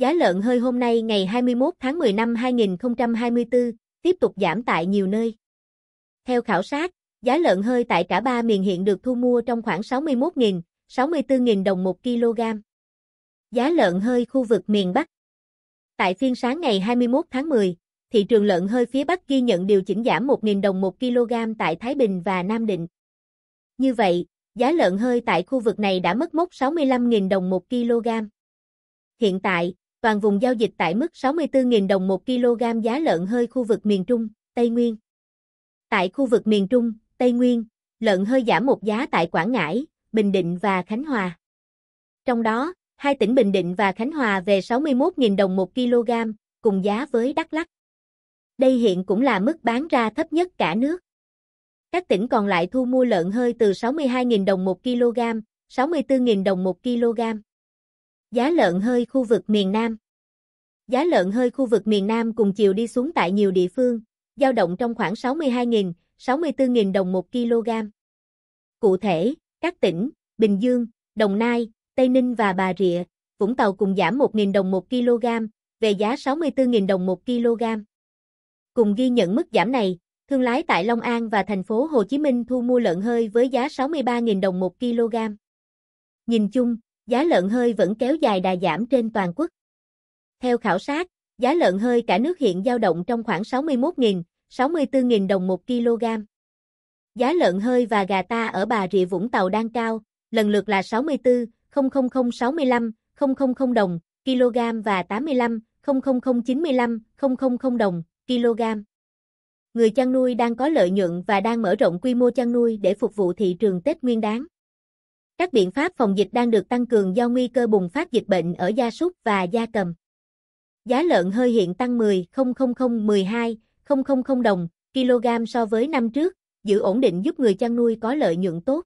Giá lợn hơi hôm nay ngày 21 tháng 10 năm 2024 tiếp tục giảm tại nhiều nơi. Theo khảo sát, giá lợn hơi tại cả ba miền hiện được thu mua trong khoảng 61.000, 64.000 đồng 1 kg. Giá lợn hơi khu vực miền Bắc Tại phiên sáng ngày 21 tháng 10, thị trường lợn hơi phía Bắc ghi nhận điều chỉnh giảm 1.000 đồng 1 kg tại Thái Bình và Nam Định. Như vậy, giá lợn hơi tại khu vực này đã mất mốc 65.000 đồng 1 kg. Hiện tại, toàn vùng giao dịch tại mức 64.000 đồng 1 kg giá lợn hơi khu vực miền Trung, Tây Nguyên. Tại khu vực miền Trung, Tây Nguyên, lợn hơi giảm một giá tại Quảng Ngãi, Bình Định và Khánh Hòa. Trong đó, hai tỉnh Bình Định và Khánh Hòa về 61.000 đồng 1 kg, cùng giá với Đắk Lắk. Đây hiện cũng là mức bán ra thấp nhất cả nước. Các tỉnh còn lại thu mua lợn hơi từ 62.000 đồng 1 kg, 64.000 đồng 1 kg. Giá lợn hơi khu vực miền Nam Giá lợn hơi khu vực miền Nam cùng chiều đi xuống tại nhiều địa phương, giao động trong khoảng 62.000, 64.000 đồng 1 kg. Cụ thể, các tỉnh Bình Dương, Đồng Nai, Tây Ninh và Bà Rịa, Vũng Tàu cùng giảm 1.000 đồng 1 kg, về giá 64.000 đồng 1 kg. Cùng ghi nhận mức giảm này, thương lái tại Long An và thành phố Hồ Chí Minh thu mua lợn hơi với giá 63.000 đồng 1 kg. Nhìn chung, giá lợn hơi vẫn kéo dài đà giảm trên toàn quốc. Theo khảo sát, giá lợn hơi cả nước hiện dao động trong khoảng 61.000, 64.000 đồng 1 kg. Giá lợn hơi và gà ta ở Bà Rịa Vũng Tàu đang cao, lần lượt là 64, 65 000 đồng, kg và 85, 95 000 đồng, kg. Người chăn nuôi đang có lợi nhuận và đang mở rộng quy mô chăn nuôi để phục vụ thị trường Tết Nguyên đán. Các biện pháp phòng dịch đang được tăng cường do nguy cơ bùng phát dịch bệnh ở gia súc và gia cầm. Giá lợn hơi hiện tăng 10 12 000 đồng kg so với năm trước, giữ ổn định giúp người chăn nuôi có lợi nhuận tốt.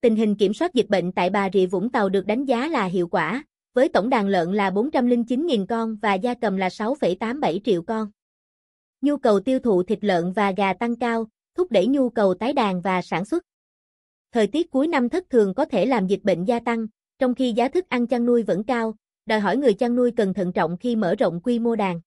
Tình hình kiểm soát dịch bệnh tại Bà Rịa Vũng Tàu được đánh giá là hiệu quả, với tổng đàn lợn là 409.000 con và gia cầm là 6,87 triệu con. Nhu cầu tiêu thụ thịt lợn và gà tăng cao, thúc đẩy nhu cầu tái đàn và sản xuất. Thời tiết cuối năm thất thường có thể làm dịch bệnh gia tăng, trong khi giá thức ăn chăn nuôi vẫn cao, đòi hỏi người chăn nuôi cần thận trọng khi mở rộng quy mô đàn.